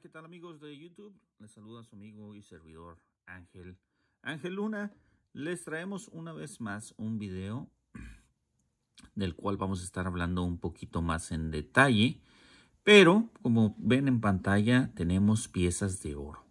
¿qué tal amigos de YouTube? Les saluda su amigo y servidor Ángel. Ángel Luna, les traemos una vez más un video del cual vamos a estar hablando un poquito más en detalle. Pero, como ven en pantalla, tenemos piezas de oro.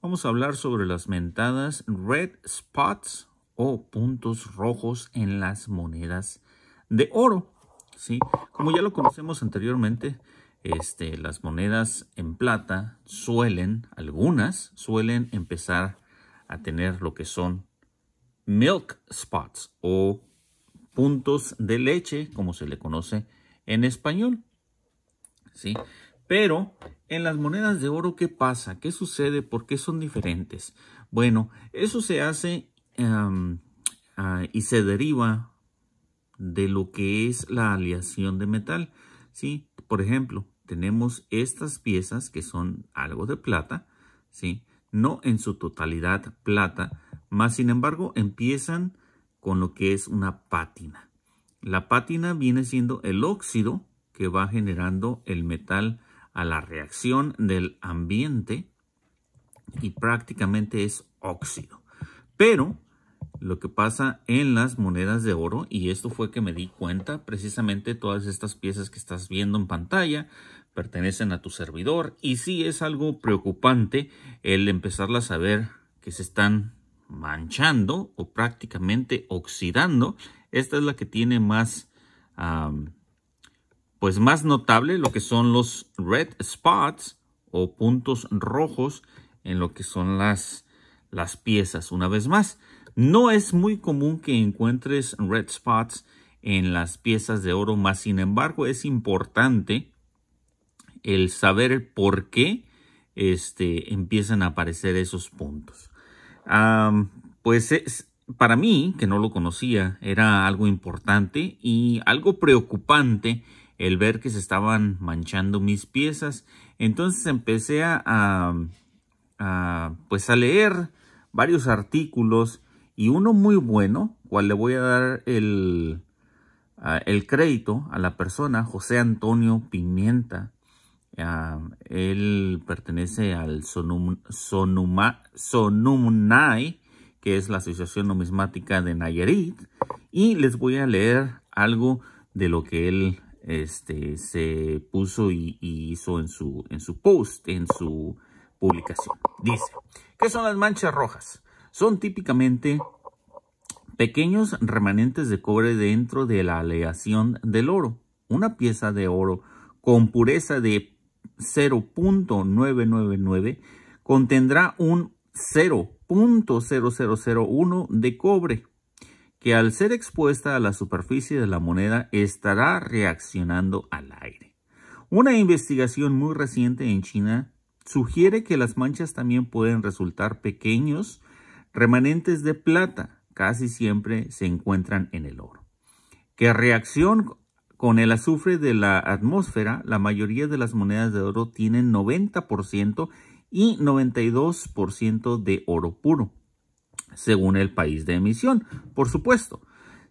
Vamos a hablar sobre las mentadas red spots o puntos rojos en las monedas de oro. ¿sí? Como ya lo conocemos anteriormente, este, las monedas en plata suelen, algunas suelen empezar a tener lo que son milk spots o puntos de leche, como se le conoce en español. ¿Sí? Pero en las monedas de oro, ¿qué pasa? ¿Qué sucede? ¿Por qué son diferentes? Bueno, eso se hace em, ah, y se deriva de lo que es la aleación de metal. ¿sí? Por ejemplo, tenemos estas piezas que son algo de plata, ¿sí? No en su totalidad plata, más sin embargo empiezan con lo que es una pátina. La pátina viene siendo el óxido que va generando el metal a la reacción del ambiente y prácticamente es óxido. Pero lo que pasa en las monedas de oro y esto fue que me di cuenta precisamente todas estas piezas que estás viendo en pantalla pertenecen a tu servidor y si es algo preocupante el empezarlas a ver que se están manchando o prácticamente oxidando esta es la que tiene más pues más notable lo que son los red spots o puntos rojos en lo que son las las piezas una vez más no es muy común que encuentres red spots en las piezas de oro, más sin embargo es importante el saber por qué este, empiezan a aparecer esos puntos. pues para mí, que no lo conocía, era algo importante y algo preocupante el ver que se estaban manchando mis piezas. Entonces empecé pues a leer varios artículos y uno muy bueno, cual le voy a dar el, el crédito a la persona, José Antonio Pimienta. Ah, él pertenece al Sonum, Sonuma, Sonumnai, que es la Asociación Numismática de Nayarit. Y les voy a leer algo de lo que él este, se puso y, hizo en su, en su post, en su publicación. Dice, ¿qué son las manchas rojas? Son típicamente pequeños remanentes de cobre dentro de la aleación del oro. Una pieza de oro con pureza de 0.999 contendrá un 0.0001 de cobre que al ser expuesta a la superficie de la moneda estará reaccionando al aire. Una investigación muy reciente en China sugiere que las manchas también pueden resultar pequeños remanentes de plata casi siempre se encuentran en el oro, que reacción con el azufre de la atmósfera, la mayoría de las monedas de oro tienen 90% y 92% de oro puro, según el país de emisión, por supuesto.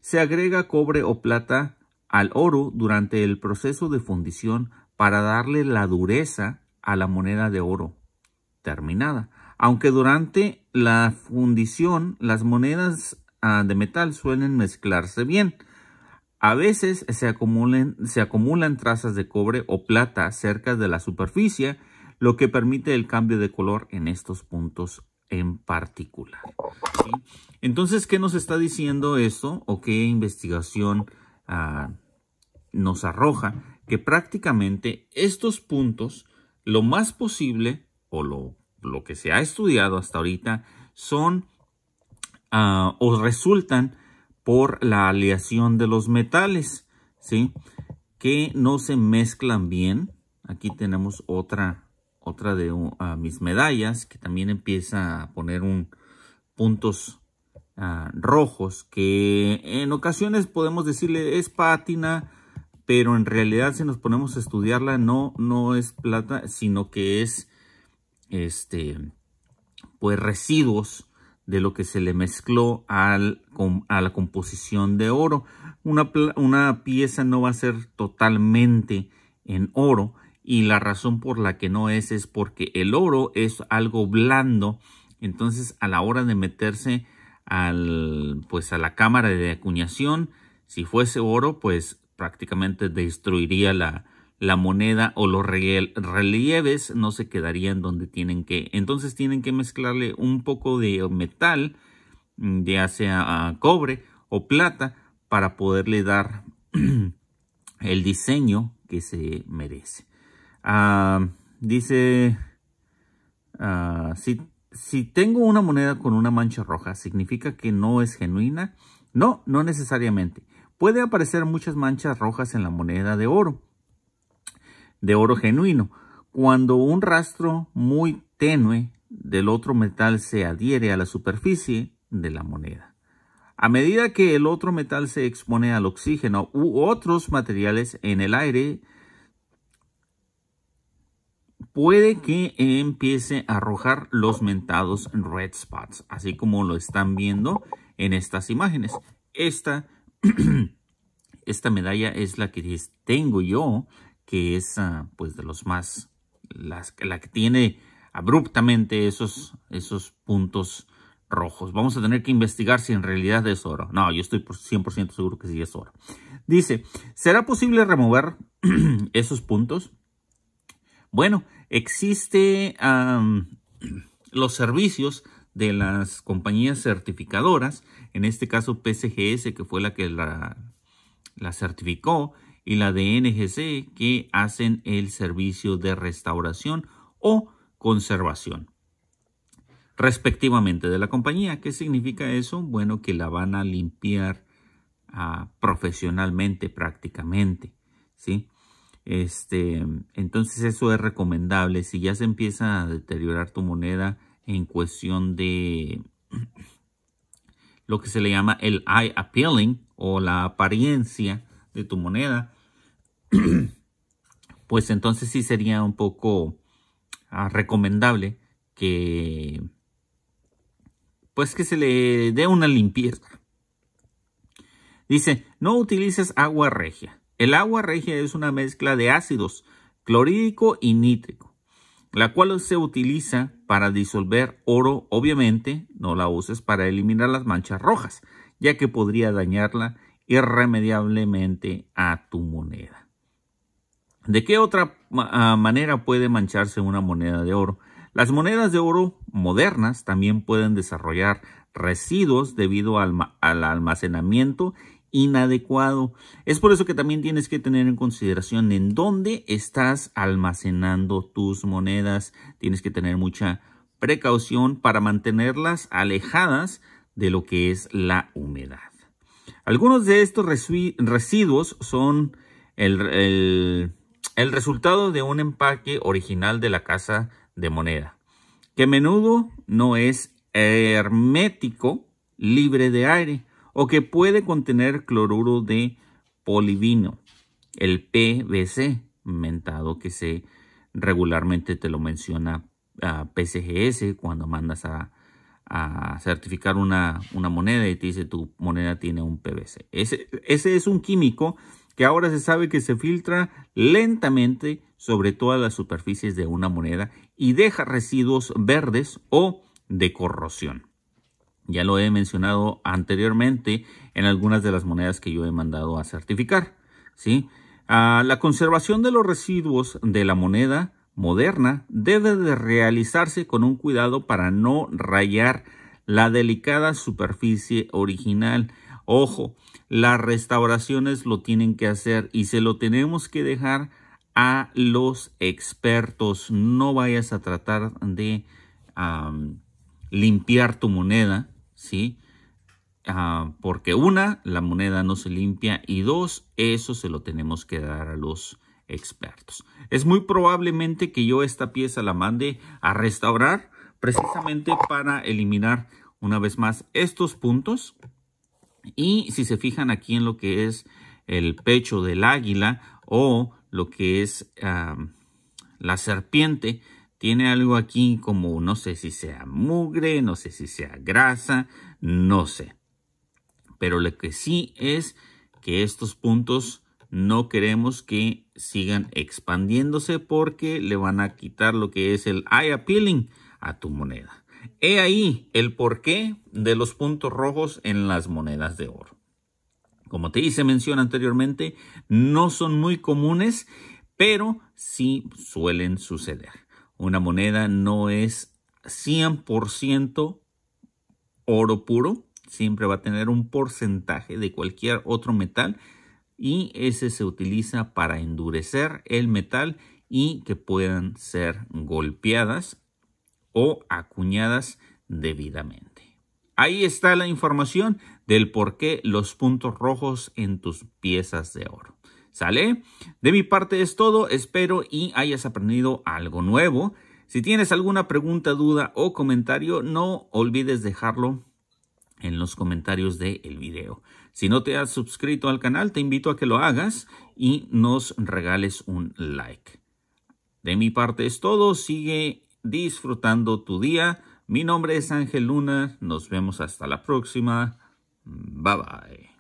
Se agrega cobre o plata al oro durante el proceso de fundición para darle la dureza a la moneda de oro terminada, aunque durante la fundición, las monedas ah, de metal suelen mezclarse bien. A veces se, acumulan trazas de cobre o plata cerca de la superficie, lo que permite el cambio de color en estos puntos en particular. Entonces, ¿qué nos está diciendo esto o qué investigación ah, nos arroja? Que prácticamente estos puntos, lo más posible o lo lo que se ha estudiado hasta ahorita son ah, o resultan por la aleación de los metales, ¿sí? Que no se mezclan bien. Aquí tenemos otra, otra de uh, ah, mis medallas que también empieza a poner un, puntos ah, rojos que en ocasiones podemos decirle es pátina, pero en realidad si nos ponemos a estudiarla no, no es plata, sino que es este, pues residuos de lo que se le mezcló al, a la composición de oro. Una, una pieza no va a ser totalmente en oro y la razón por la que no es es porque el oro es algo blando, entonces a la hora de meterse al, pues a la cámara de acuñación, si fuese oro, pues prácticamente destruiría la, la moneda o los relieves no se quedarían donde tienen que. Entonces tienen que mezclarle un poco de metal, ya sea ah, cobre o plata, para poderle dar el diseño que se merece. Ah, dice, ah, si tengo una moneda con una mancha roja, ¿significa que no es genuina? No, no necesariamente. Puede aparecer muchas manchas rojas en la moneda de oro de oro genuino. Cuando un rastro muy tenue del otro metal se adhiere a la superficie de la moneda. A medida que el otro metal se expone al oxígeno u otros materiales en el aire, puede que empiece a arrojar los mentados red spots, así como lo están viendo en estas imágenes. Esta, esta medalla es la que tengo yo que es ah, pues de los más, la que tiene abruptamente esos, esos puntos rojos. Vamos a tener que investigar si en realidad es oro. No, yo estoy por 100% seguro que sí es oro. Dice, ¿será posible remover esos puntos? Bueno, existe los servicios de las compañías certificadoras, en este caso PCGS, que fue la que la, la certificó, y la de NGC que hacen el servicio de restauración o conservación respectivamente de la compañía. ¿Qué significa eso? Bueno, que la van a limpiar ah, profesionalmente prácticamente, ¿sí? Este, entonces eso es recomendable. Si ya se empieza a deteriorar tu moneda en cuestión de lo que se le llama el eye appealing o la apariencia de tu moneda, pues entonces sí sería un poco ah, recomendable que pues que se le dé una limpieza. Dice, no utilices agua regia. El agua regia es una mezcla de ácidos clorhídrico y nítrico, la cual se utiliza para disolver oro. Obviamente, no la uses para eliminar las manchas rojas, ya que podría dañarla irremediablemente a tu moneda. ¿De qué otra ah, manera puede mancharse una moneda de oro? Las monedas de oro modernas también pueden desarrollar residuos debido al, almacenamiento inadecuado. Es por eso que también tienes que tener en consideración en dónde estás almacenando tus monedas. Tienes que tener mucha precaución para mantenerlas alejadas de lo que es la humedad. Algunos de estos residuos son el el resultado de un empaque original de la casa de moneda, que a menudo no es hermético, libre de aire, o que puede contener cloruro de polivino, el PVC, mentado que se regularmente te lo menciona a ah, PCGS cuando mandas a, certificar una, moneda y te dice tu moneda tiene un PVC. Ese, ese es un químico que ahora se sabe que se filtra lentamente sobre todas las superficies de una moneda y deja residuos verdes o de corrosión. Ya lo he mencionado anteriormente en algunas de las monedas que yo he mandado a certificar. ¿sí? la conservación de los residuos de la moneda moderna debe de realizarse con un cuidado para no rayar la delicada superficie original Ojo, las restauraciones lo tienen que hacer y se lo tenemos que dejar a los expertos. No vayas a tratar de limpiar tu moneda, ¿sí? Ah, porque una, la moneda no se limpia y dos, eso se lo tenemos que dar a los expertos. Es muy probablemente que yo esta pieza la mande a restaurar precisamente para eliminar una vez más estos puntos y si se fijan aquí en lo que es el pecho del águila o lo que es la serpiente, tiene algo aquí como no sé si sea mugre, no sé si sea grasa, no sé. Pero lo que sí es que estos puntos no queremos que sigan expandiéndose porque le van a quitar lo que es el eye appealing a tu moneda. He ahí el porqué de los puntos rojos en las monedas de oro. Como te hice mención anteriormente, no son muy comunes, pero sí suelen suceder. Una moneda no es 100% oro puro, siempre va a tener un porcentaje de cualquier otro metal y ese se utiliza para endurecer el metal y que puedan ser golpeadas o acuñadas debidamente. Ahí está la información del por qué los puntos rojos en tus piezas de oro. ¿Sale? De mi parte es todo, espero y hayas aprendido algo nuevo. Si tienes alguna pregunta, duda o comentario, no olvides dejarlo en los comentarios del el video. Si no te has suscrito al canal, te invito a que lo hagas y nos regales un like. De mi parte es todo, sigue disfrutando tu día. Mi nombre es Ángel Luna. Nos vemos hasta la próxima. Bye bye.